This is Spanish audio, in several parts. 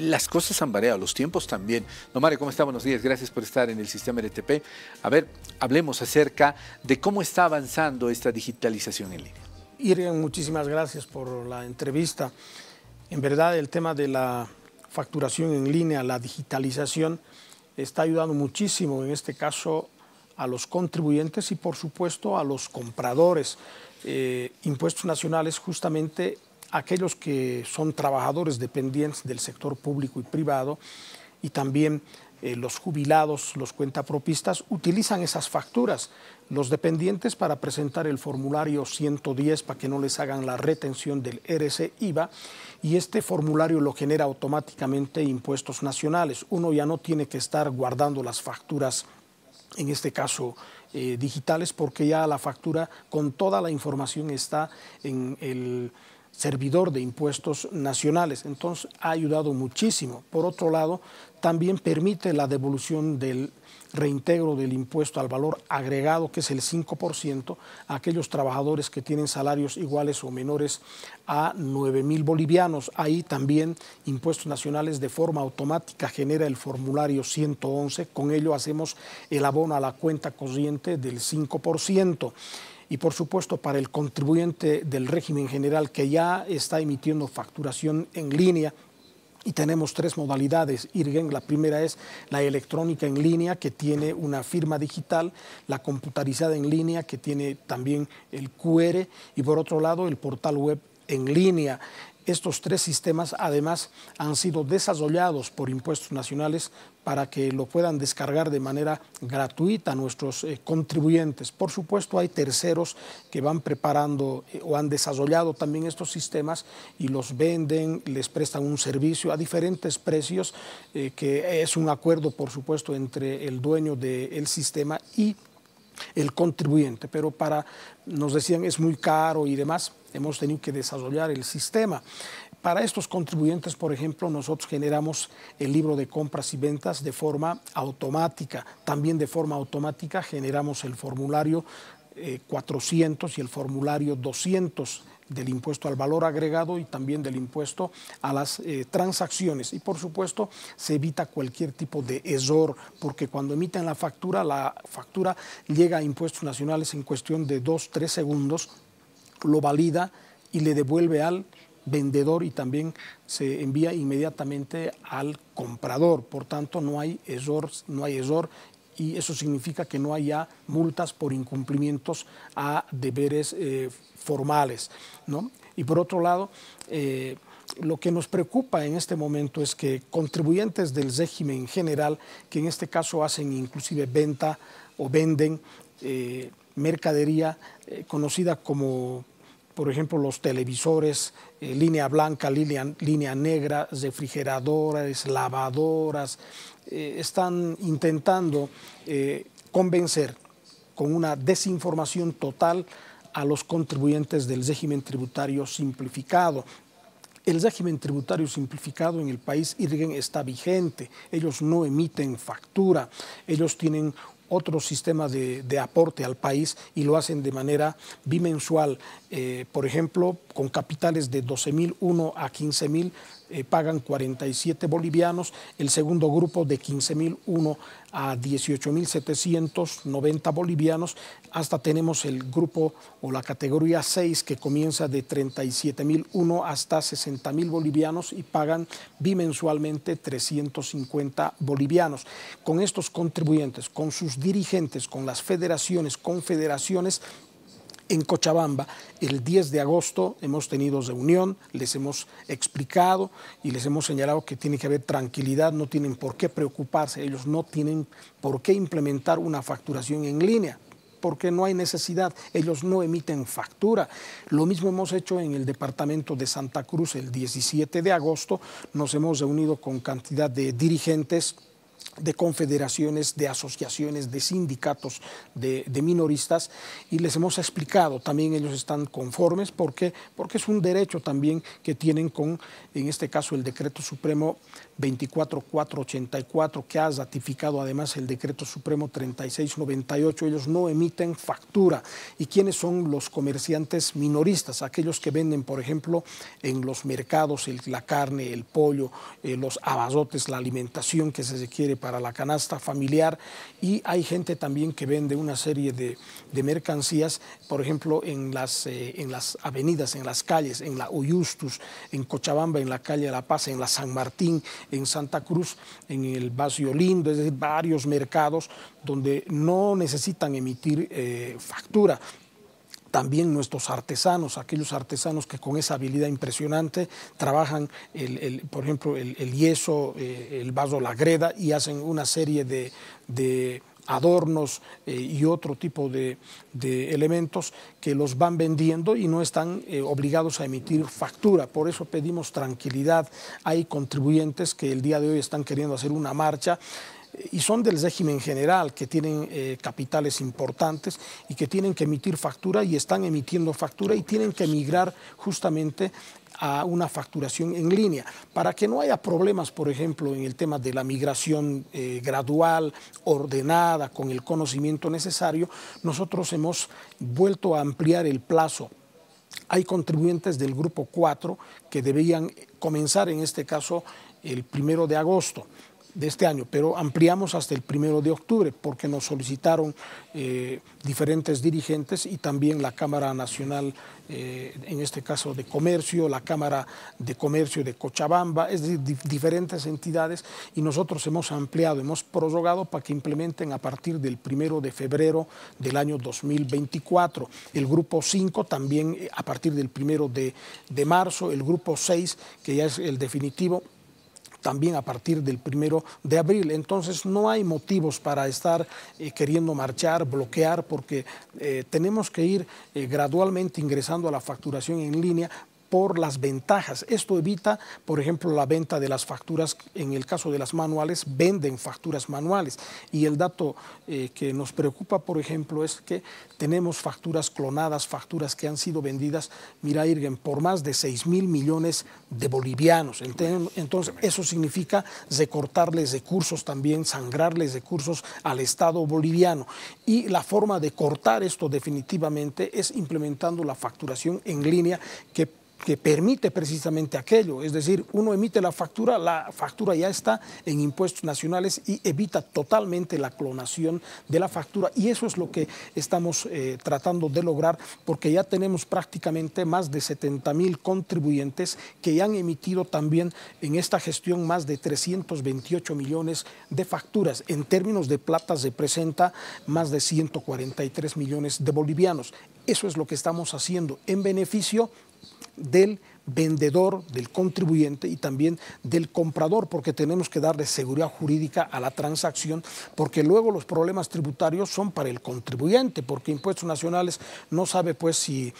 Las cosas han variado, los tiempos también. No, Mario, ¿cómo está? Buenos días, gracias por estar en el sistema RTP. A ver, hablemos acerca de cómo está avanzando esta digitalización en línea. Irgen, muchísimas gracias por la entrevista. En verdad, el tema de la facturación en línea, la digitalización, está ayudando muchísimo, en este caso, a los contribuyentes y, por supuesto, a los compradores. Eh, impuestos nacionales justamente aquellos que son trabajadores dependientes del sector público y privado y también eh, los jubilados, los cuentapropistas, utilizan esas facturas, los dependientes, para presentar el formulario 110 para que no les hagan la retención del RC IVA y este formulario lo genera automáticamente impuestos nacionales. Uno ya no tiene que estar guardando las facturas, en este caso, eh, digitales porque ya la factura con toda la información está en el servidor de impuestos nacionales. Entonces ha ayudado muchísimo. Por otro lado, también permite la devolución del reintegro del impuesto al valor agregado, que es el 5%, a aquellos trabajadores que tienen salarios iguales o menores a 9 mil bolivianos. Ahí también Impuestos Nacionales de forma automática genera el formulario 111, con ello hacemos el abono a la cuenta corriente del 5% y por supuesto para el contribuyente del régimen general que ya está emitiendo facturación en línea y tenemos tres modalidades, IRGEN. La primera es la electrónica en línea, que tiene una firma digital, la computarizada en línea, que tiene también el QR, y por otro lado el portal web en línea. Estos tres sistemas además han sido desarrollados por impuestos nacionales para que lo puedan descargar de manera gratuita nuestros eh, contribuyentes. Por supuesto, hay terceros que van preparando eh, o han desarrollado también estos sistemas y los venden, les prestan un servicio a diferentes precios, eh, que es un acuerdo, por supuesto, entre el dueño del sistema y el contribuyente. Pero para, nos decían, es muy caro y demás hemos tenido que desarrollar el sistema. Para estos contribuyentes, por ejemplo, nosotros generamos el libro de compras y ventas de forma automática. También de forma automática generamos el formulario 400 eh, y el formulario 200 del impuesto al valor agregado y también del impuesto a las eh, transacciones. Y por supuesto se evita cualquier tipo de esor, porque cuando emiten la factura, la factura llega a impuestos nacionales en cuestión de dos tres segundos lo valida y le devuelve al vendedor y también se envía inmediatamente al comprador. Por tanto, no hay error, no y eso significa que no haya multas por incumplimientos a deberes eh, formales. Y por otro lado, eh, lo que nos preocupa en este momento es que contribuyentes del régimen general, que en este caso hacen inclusive venta o venden eh, mercadería eh, conocida como, por ejemplo, los televisores, eh, línea blanca, línea, línea, negra, refrigeradoras, lavadoras, están intentando convencer con una desinformación total a los contribuyentes del régimen tributario simplificado, el régimen tributario simplificado en el país IRGEN está vigente, ellos no emiten factura, ellos tienen otro sistema de, aporte al país y lo hacen de manera bimensual, eh, por ejemplo, con capitales de 12.001 a 15.000 eh, pagan 47 bolivianos, el segundo grupo de 15.001 a 18.790 bolivianos, hasta tenemos el grupo o la categoría 6 que comienza de 37.001 hasta 60.000 bolivianos y pagan bimensualmente 350 bolivianos. Con estos contribuyentes, con sus dirigentes, con las federaciones, confederaciones, en Cochabamba. El 10 de agosto hemos tenido reunión, les hemos explicado y les hemos señalado que tiene que haber tranquilidad, no tienen por qué preocuparse, ellos no tienen por qué implementar una facturación en línea porque no hay necesidad, ellos no emiten factura. Lo mismo hemos hecho en el departamento de Santa Cruz el 17 de agosto, nos hemos reunido con cantidad de dirigentes de confederaciones, de asociaciones, de sindicatos de, minoristas y les hemos explicado, también ellos están conformes porque, porque es un derecho también que tienen con, en este caso, el decreto supremo 24484 que ha ratificado además el decreto supremo 3698, ellos no emiten factura. ¿Y quiénes son los comerciantes minoristas? Aquellos que venden, por ejemplo, en los mercados la carne, el pollo, eh, los abazotes, la alimentación que se requiere para para la canasta familiar y hay gente también que vende una serie de, mercancías, por ejemplo, en las, eh, en las avenidas, en las calles, en la Oyustus, en Cochabamba, en la calle de La Paz, en la San Martín, en Santa Cruz, en el Basio Lindo, es decir, varios mercados donde no necesitan emitir eh, factura, también nuestros artesanos, aquellos artesanos que con esa habilidad impresionante trabajan, el, por ejemplo, el, yeso, eh, el vaso, la greda y hacen una serie de, adornos eh, y otro tipo de, elementos que los van vendiendo y no están eh, obligados a emitir factura. Por eso pedimos tranquilidad. Hay contribuyentes que el día de hoy están queriendo hacer una marcha y son del régimen general, que tienen eh, capitales importantes y que tienen que emitir factura y están emitiendo factura y tienen que migrar justamente a una facturación en línea, para que no haya problemas, por ejemplo, en el tema de la migración eh, gradual, ordenada, con el conocimiento necesario, nosotros hemos vuelto a ampliar el plazo hay contribuyentes del grupo 4 que deberían comenzar en este caso el primero de agosto de este año, pero ampliamos hasta el primero de octubre porque nos solicitaron eh, diferentes dirigentes y también la Cámara Nacional, eh, en este caso de Comercio, la Cámara de Comercio de Cochabamba, es decir, diferentes entidades y nosotros hemos ampliado, hemos prorrogado para que implementen a partir del primero de febrero del año 2024. El grupo 5 también eh, a partir del primero de, de marzo, el grupo 6, que ya es el definitivo, también a partir del primero de abril. Entonces no hay motivos para estar eh, queriendo marchar, bloquear, porque eh, tenemos que ir eh, gradualmente ingresando a la facturación en línea por las ventajas. Esto evita, por ejemplo, la venta de las facturas, en el caso de las manuales, venden facturas manuales. Y el dato eh, que nos preocupa, por ejemplo, es que tenemos facturas clonadas, facturas que han sido vendidas, mira, Irgen, por más de 6 mil millones de bolivianos. Entonces, eso significa recortarles recursos también, sangrarles recursos al Estado boliviano. Y la forma de cortar esto definitivamente es implementando la facturación en línea que que permite precisamente aquello. Es decir, uno emite la factura, la factura ya está en impuestos nacionales y evita totalmente la clonación de la factura. Y eso es lo que estamos eh, tratando de lograr porque ya tenemos prácticamente más de 70 mil contribuyentes que ya han emitido también en esta gestión más de 328 millones de facturas. En términos de plata presenta más de 143 millones de bolivianos. Eso es lo que estamos haciendo en beneficio del vendedor, del contribuyente y también del comprador, porque tenemos que darle seguridad jurídica a la transacción, porque luego los problemas tributarios son para el contribuyente, porque impuestos nacionales no sabe pues si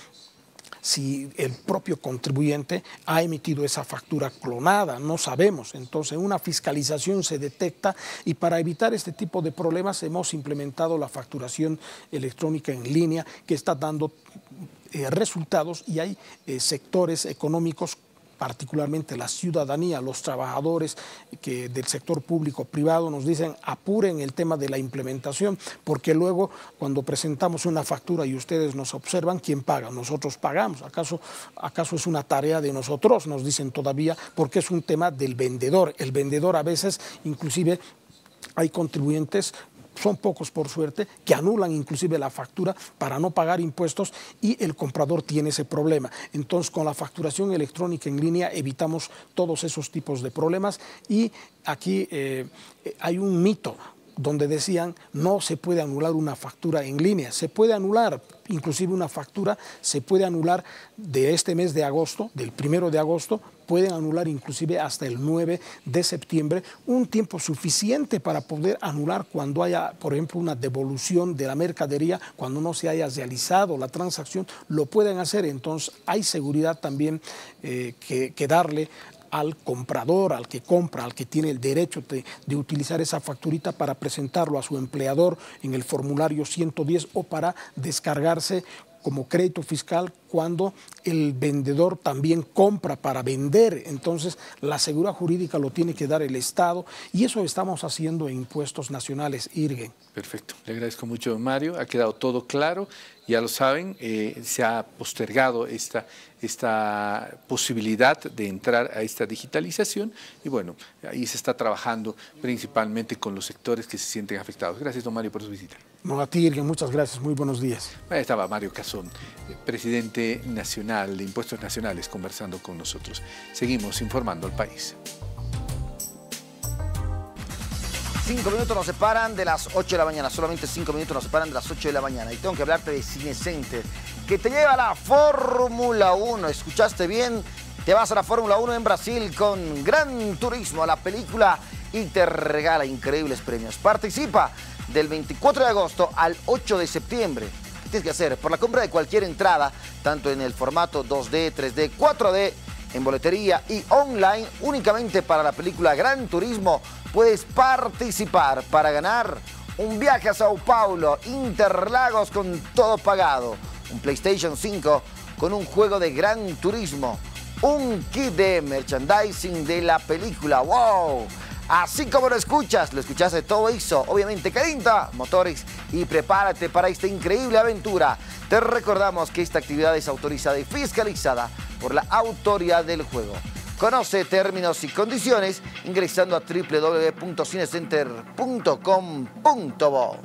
si el propio contribuyente ha emitido esa factura clonada, no sabemos. Entonces, una fiscalización se detecta y para evitar este tipo de problemas hemos implementado la facturación electrónica en línea que está dando eh, resultados y hay eh, sectores económicos particularmente la ciudadanía, los trabajadores que del sector público privado nos dicen apuren el tema de la implementación, porque luego cuando presentamos una factura y ustedes nos observan, ¿quién paga? Nosotros pagamos. ¿Acaso, acaso es una tarea de nosotros? Nos dicen todavía, porque es un tema del vendedor. El vendedor a veces inclusive hay contribuyentes son pocos por suerte, que anulan inclusive la factura para no pagar impuestos y el comprador tiene ese problema. Entonces, con la facturación electrónica en línea evitamos todos esos tipos de problemas y aquí eh, eh, hay un mito donde decían no se puede anular una factura en línea, se puede anular inclusive una factura, se puede anular de este mes de agosto, del primero de agosto, pueden anular inclusive hasta el 9 de septiembre, un tiempo suficiente para poder anular cuando haya, por ejemplo, una devolución de la mercadería, cuando no se haya realizado la transacción, lo pueden hacer, entonces hay seguridad también eh, que, que darle al comprador, al que compra, al que tiene el derecho de, utilizar esa facturita para presentarlo a su empleador en el formulario 110 o para descargarse como crédito fiscal cuando el vendedor también compra para vender. Entonces, la seguridad jurídica lo tiene que dar el Estado y eso estamos haciendo en impuestos nacionales, IRGEN. Perfecto, le agradezco mucho, Mario. Ha quedado todo claro ya lo saben, eh, se ha postergado esta, esta posibilidad de entrar a esta digitalización y bueno, ahí se está trabajando principalmente con los sectores que se sienten afectados. Gracias, don Mario, por su visita. No, a ti, muchas gracias, muy buenos días. Ahí estaba Mario Cazón, presidente nacional de Impuestos Nacionales, conversando con nosotros. Seguimos informando al país. Cinco minutos nos separan de las 8 de la mañana. Solamente cinco minutos nos separan de las 8 de la mañana. Y tengo que hablarte de Cinecenter, que te lleva a la Fórmula 1. ¿Escuchaste bien? Te vas a la Fórmula 1 en Brasil con Gran Turismo, a la película y te regala increíbles premios. Participa del 24 de agosto al 8 de septiembre. ¿Qué tienes que hacer? Por la compra de cualquier entrada, tanto en el formato 2D, 3D, 4D en boletería y online únicamente para la película Gran Turismo puedes participar para ganar un viaje a Sao Paulo, Interlagos con todo pagado, un PlayStation 5 con un juego de Gran Turismo, un kit de merchandising de la película. ¡Wow! Así como lo escuchas, lo escuchaste todo eso, obviamente calienta motores y prepárate para esta increíble aventura. Te recordamos que esta actividad es autorizada y fiscalizada por la autoría del juego. Conoce términos y condiciones ingresando a www.cinecenter.com.bo.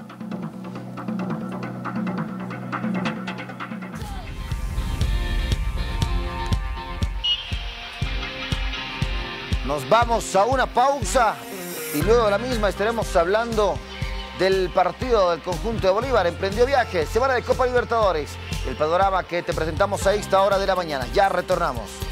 Nos vamos a una pausa y luego de la misma estaremos hablando del partido del conjunto de Bolívar. Emprendió viaje, semana de Copa Libertadores. El panorama que te presentamos a esta hora de la mañana. Ya retornamos.